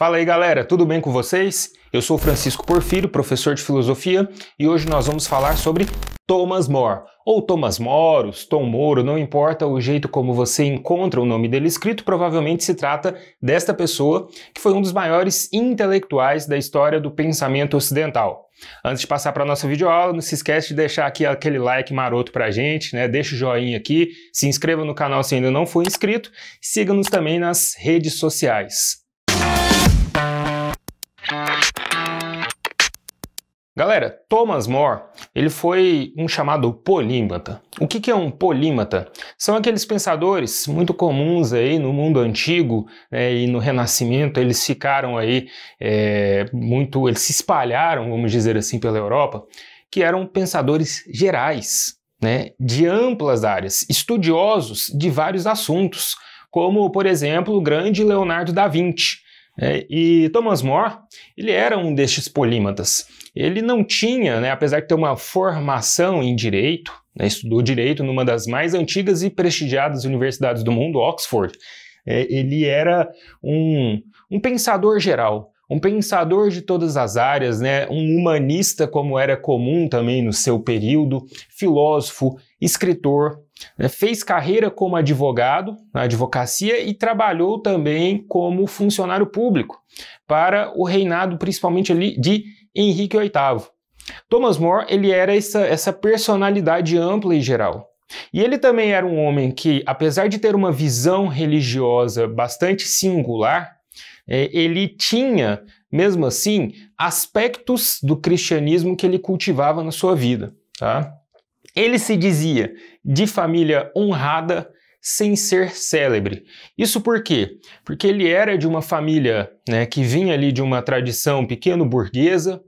Fala aí galera, tudo bem com vocês? Eu sou Francisco Porfírio, professor de filosofia, e hoje nós vamos falar sobre Thomas More, ou Thomas Moros, Tom Moro, não importa o jeito como você encontra o nome dele escrito, provavelmente se trata desta pessoa que foi um dos maiores intelectuais da história do pensamento ocidental. Antes de passar para a nossa videoaula, não se esquece de deixar aqui aquele like maroto para a gente, né? deixa o joinha aqui, se inscreva no canal se ainda não for inscrito, siga-nos também nas redes sociais. Galera, Thomas More, ele foi um chamado polímata. O que, que é um polímata? São aqueles pensadores muito comuns aí no mundo antigo né, e no Renascimento, eles ficaram aí é, muito, eles se espalharam, vamos dizer assim, pela Europa, que eram pensadores gerais, né, de amplas áreas, estudiosos de vários assuntos, como, por exemplo, o grande Leonardo da Vinci, é, e Thomas More, ele era um destes polímatas. Ele não tinha, né, apesar de ter uma formação em direito, né, estudou direito numa das mais antigas e prestigiadas universidades do mundo, Oxford, é, ele era um, um pensador geral, um pensador de todas as áreas, né? um humanista, como era comum também no seu período, filósofo, escritor. Né? Fez carreira como advogado na advocacia e trabalhou também como funcionário público para o reinado, principalmente ali, de Henrique VIII. Thomas More ele era essa, essa personalidade ampla e geral. E ele também era um homem que, apesar de ter uma visão religiosa bastante singular, é, ele tinha, mesmo assim, aspectos do cristianismo que ele cultivava na sua vida. Tá? Ele se dizia de família honrada sem ser célebre. Isso por quê? Porque ele era de uma família né, que vinha ali de uma tradição pequeno burguesa,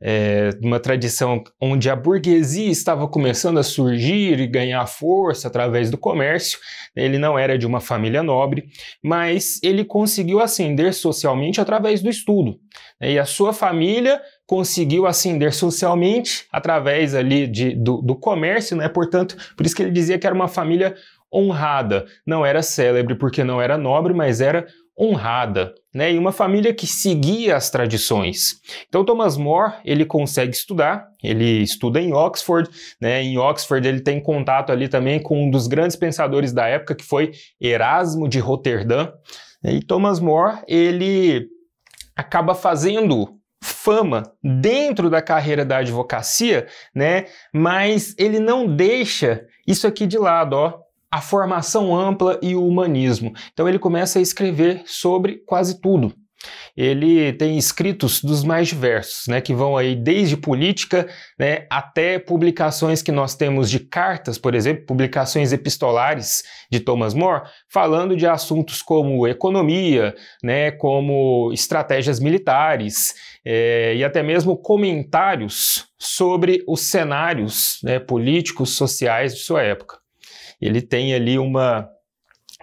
é, uma tradição onde a burguesia estava começando a surgir e ganhar força através do comércio. Ele não era de uma família nobre, mas ele conseguiu ascender socialmente através do estudo. Né? E a sua família conseguiu ascender socialmente através ali de, do, do comércio, né? Portanto, por isso que ele dizia que era uma família honrada. Não era célebre porque não era nobre, mas era honrada, né, e uma família que seguia as tradições. Então Thomas More, ele consegue estudar, ele estuda em Oxford, né, em Oxford ele tem contato ali também com um dos grandes pensadores da época, que foi Erasmo de Roterdã, né, e Thomas More, ele acaba fazendo fama dentro da carreira da advocacia, né? Mas ele não deixa isso aqui de lado, ó a formação ampla e o humanismo. Então ele começa a escrever sobre quase tudo. Ele tem escritos dos mais diversos, né, que vão aí desde política né, até publicações que nós temos de cartas, por exemplo, publicações epistolares de Thomas More, falando de assuntos como economia, né, como estratégias militares é, e até mesmo comentários sobre os cenários né, políticos, sociais de sua época. Ele tem ali uma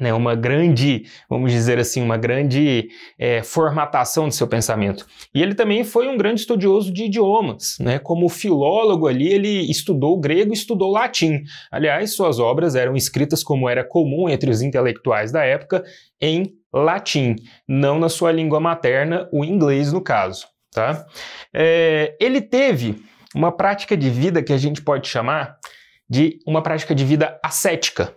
né, uma grande, vamos dizer assim, uma grande é, formatação do seu pensamento. E ele também foi um grande estudioso de idiomas, né? como filólogo ali, ele estudou grego estudou latim. Aliás, suas obras eram escritas como era comum entre os intelectuais da época, em latim, não na sua língua materna, o inglês no caso. Tá? É, ele teve uma prática de vida que a gente pode chamar de uma prática de vida ascética.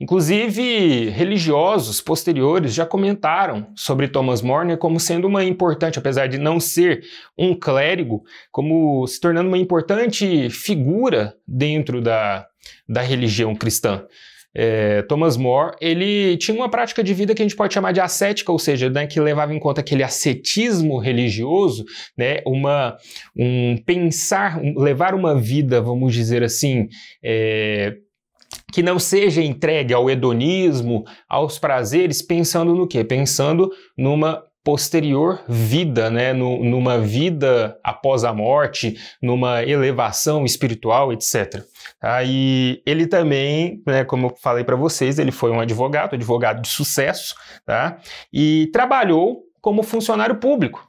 Inclusive, religiosos posteriores já comentaram sobre Thomas More como sendo uma importante, apesar de não ser um clérigo, como se tornando uma importante figura dentro da, da religião cristã é, Thomas More, ele tinha uma prática de vida que a gente pode chamar de ascética, ou seja, né, que levava em conta aquele ascetismo religioso, né, uma, um pensar, um, levar uma vida, vamos dizer assim, é, que não seja entregue ao hedonismo, aos prazeres, pensando no quê? Pensando numa posterior vida, né? No, numa vida após a morte, numa elevação espiritual, etc. Aí tá? ele também, né, como eu falei para vocês, ele foi um advogado, advogado de sucesso, tá? E trabalhou como funcionário público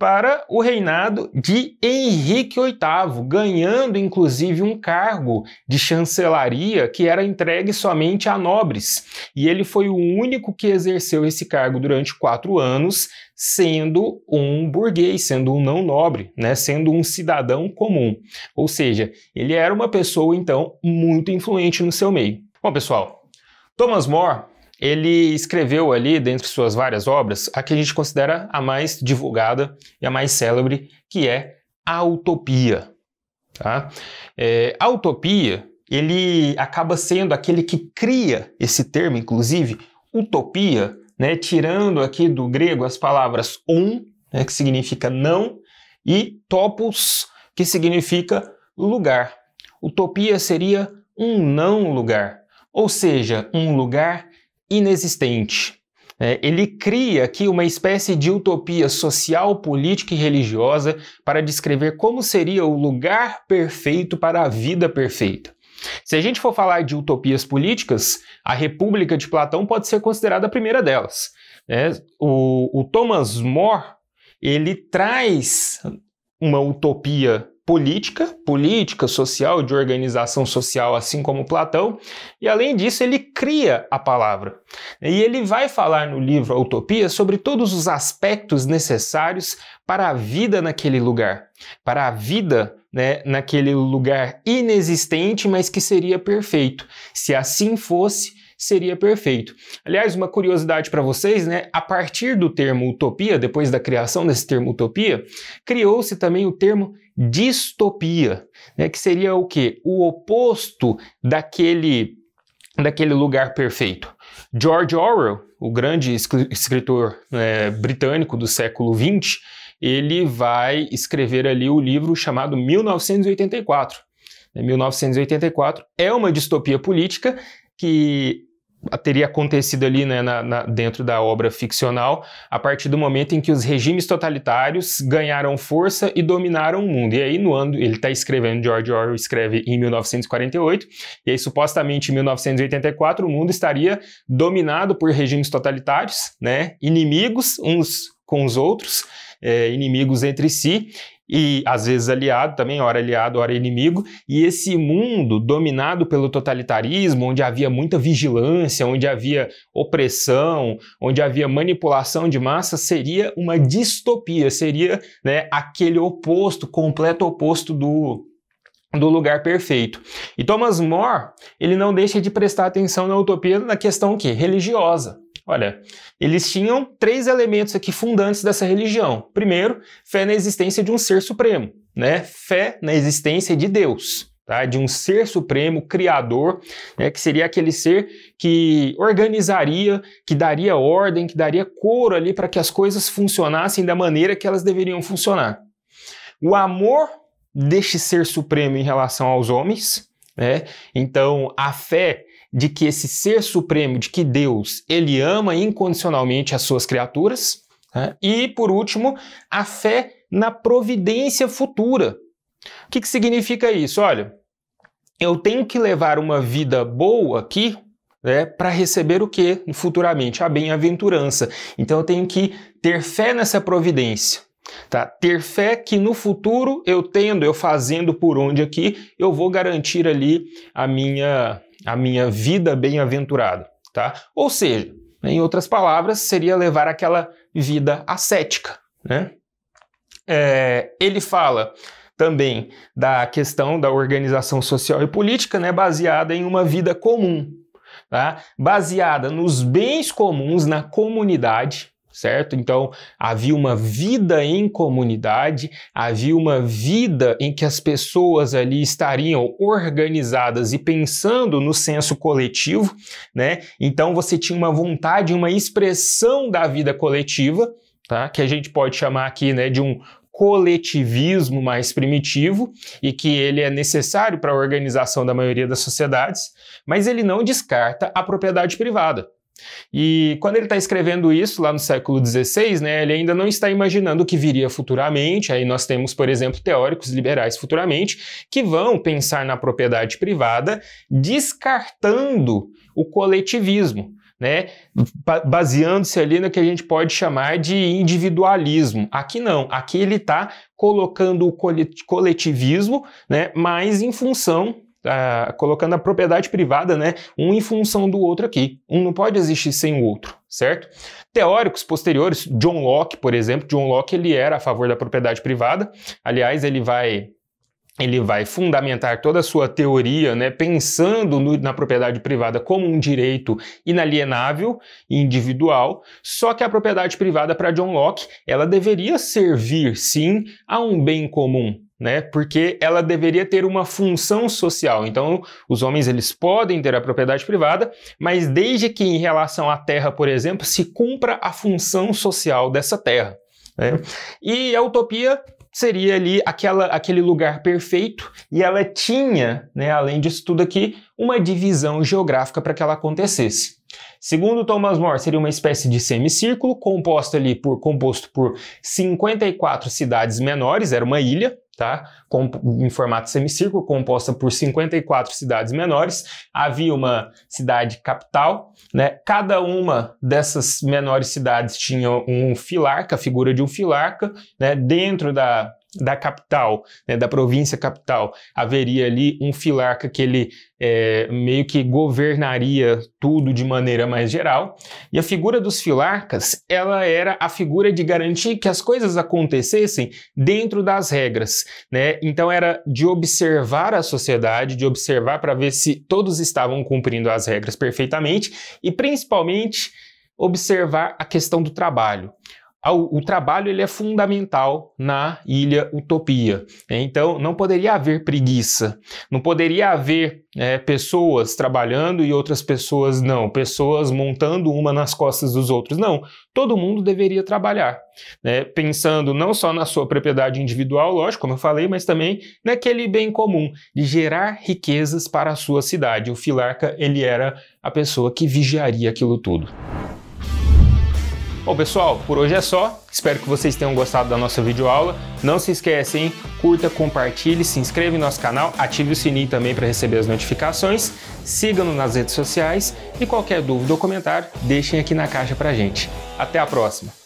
para o reinado de Henrique VIII, ganhando inclusive um cargo de chancelaria que era entregue somente a nobres. E ele foi o único que exerceu esse cargo durante quatro anos, sendo um burguês, sendo um não nobre, né? sendo um cidadão comum. Ou seja, ele era uma pessoa então muito influente no seu meio. Bom, pessoal, Thomas More ele escreveu ali, dentre suas várias obras, a que a gente considera a mais divulgada e a mais célebre, que é A Utopia. Tá? É, a Utopia, ele acaba sendo aquele que cria esse termo, inclusive, utopia, né, tirando aqui do grego as palavras um, né, que significa não, e topos, que significa lugar. Utopia seria um não lugar, ou seja, um lugar inexistente. É, ele cria aqui uma espécie de utopia social, política e religiosa para descrever como seria o lugar perfeito para a vida perfeita. Se a gente for falar de utopias políticas, a República de Platão pode ser considerada a primeira delas. Né? O, o Thomas More ele traz uma utopia política, política social, de organização social, assim como Platão, e além disso ele cria a palavra. E ele vai falar no livro A Utopia sobre todos os aspectos necessários para a vida naquele lugar, para a vida né, naquele lugar inexistente, mas que seria perfeito. Se assim fosse, seria perfeito. Aliás, uma curiosidade para vocês, né? A partir do termo utopia, depois da criação desse termo utopia, criou-se também o termo distopia, né? Que seria o que? O oposto daquele daquele lugar perfeito. George Orwell, o grande escritor é, britânico do século XX, ele vai escrever ali o livro chamado 1984. 1984 né, é uma distopia política que teria acontecido ali né, na, na, dentro da obra ficcional a partir do momento em que os regimes totalitários ganharam força e dominaram o mundo. E aí, no ano, ele está escrevendo, George Orwell escreve em 1948, e aí supostamente em 1984 o mundo estaria dominado por regimes totalitários, né, inimigos uns com os outros, é, inimigos entre si, e às vezes aliado também, hora aliado, hora inimigo, e esse mundo dominado pelo totalitarismo, onde havia muita vigilância, onde havia opressão, onde havia manipulação de massa, seria uma distopia, seria né, aquele oposto, completo oposto do, do lugar perfeito. E Thomas More, ele não deixa de prestar atenção na utopia na questão que religiosa. Olha, eles tinham três elementos aqui fundantes dessa religião. Primeiro, fé na existência de um ser supremo, né? Fé na existência de Deus, tá? De um ser supremo, criador, né? que seria aquele ser que organizaria, que daria ordem, que daria cor ali para que as coisas funcionassem da maneira que elas deveriam funcionar. O amor deste ser supremo em relação aos homens, né? Então, a fé de que esse ser supremo, de que Deus, ele ama incondicionalmente as suas criaturas. Né? E, por último, a fé na providência futura. O que, que significa isso? Olha, eu tenho que levar uma vida boa aqui, né, para receber o que futuramente? A bem-aventurança. Então eu tenho que ter fé nessa providência. Tá? Ter fé que no futuro eu tendo, eu fazendo por onde aqui, eu vou garantir ali a minha a minha vida bem-aventurada, tá? Ou seja, em outras palavras, seria levar aquela vida ascética, né? É, ele fala também da questão da organização social e política, né, baseada em uma vida comum, tá? baseada nos bens comuns na comunidade, certo? Então, havia uma vida em comunidade, havia uma vida em que as pessoas ali estariam organizadas e pensando no senso coletivo, né? Então, você tinha uma vontade, uma expressão da vida coletiva, tá? Que a gente pode chamar aqui, né, de um coletivismo mais primitivo e que ele é necessário para a organização da maioria das sociedades, mas ele não descarta a propriedade privada. E quando ele está escrevendo isso, lá no século XVI, né, ele ainda não está imaginando o que viria futuramente. Aí nós temos, por exemplo, teóricos liberais futuramente que vão pensar na propriedade privada descartando o coletivismo. Né, baseando-se ali no que a gente pode chamar de individualismo. Aqui não, aqui ele está colocando o coletivismo, né, mas em função colocando a propriedade privada, né, um em função do outro aqui. Um não pode existir sem o outro, certo? Teóricos posteriores, John Locke, por exemplo, John Locke ele era a favor da propriedade privada. Aliás, ele vai ele vai fundamentar toda a sua teoria, né, pensando no, na propriedade privada como um direito inalienável e individual. Só que a propriedade privada para John Locke, ela deveria servir sim a um bem comum, né? Porque ela deveria ter uma função social. Então, os homens eles podem ter a propriedade privada, mas desde que em relação à terra, por exemplo, se cumpra a função social dessa terra. Né? E a utopia seria ali aquela, aquele lugar perfeito e ela tinha, né, além disso tudo aqui, uma divisão geográfica para que ela acontecesse. Segundo Thomas More, seria uma espécie de semicírculo composto ali por composto por 54 cidades menores, era uma ilha, tá? Com, em formato semicírculo, composta por 54 cidades menores. Havia uma cidade capital, né? Cada uma dessas menores cidades tinha um filarca, a figura de um filarca, né? Dentro da da capital, né, da província capital. Haveria ali um filarca que ele é, meio que governaria tudo de maneira mais geral. E a figura dos filarcas, ela era a figura de garantir que as coisas acontecessem dentro das regras, né? Então era de observar a sociedade, de observar para ver se todos estavam cumprindo as regras perfeitamente e principalmente observar a questão do trabalho o trabalho ele é fundamental na ilha utopia. Então, não poderia haver preguiça, não poderia haver é, pessoas trabalhando e outras pessoas não, pessoas montando uma nas costas dos outros. Não, todo mundo deveria trabalhar, né? pensando não só na sua propriedade individual, lógico, como eu falei, mas também naquele bem comum de gerar riquezas para a sua cidade. O Filarca ele era a pessoa que vigiaria aquilo tudo. Bom pessoal, por hoje é só. Espero que vocês tenham gostado da nossa videoaula. Não se esqueça, hein? Curta, compartilhe, se inscreva no nosso canal, ative o sininho também para receber as notificações. Siga-nos nas redes sociais e qualquer dúvida ou comentário, deixem aqui na caixa para gente. Até a próxima!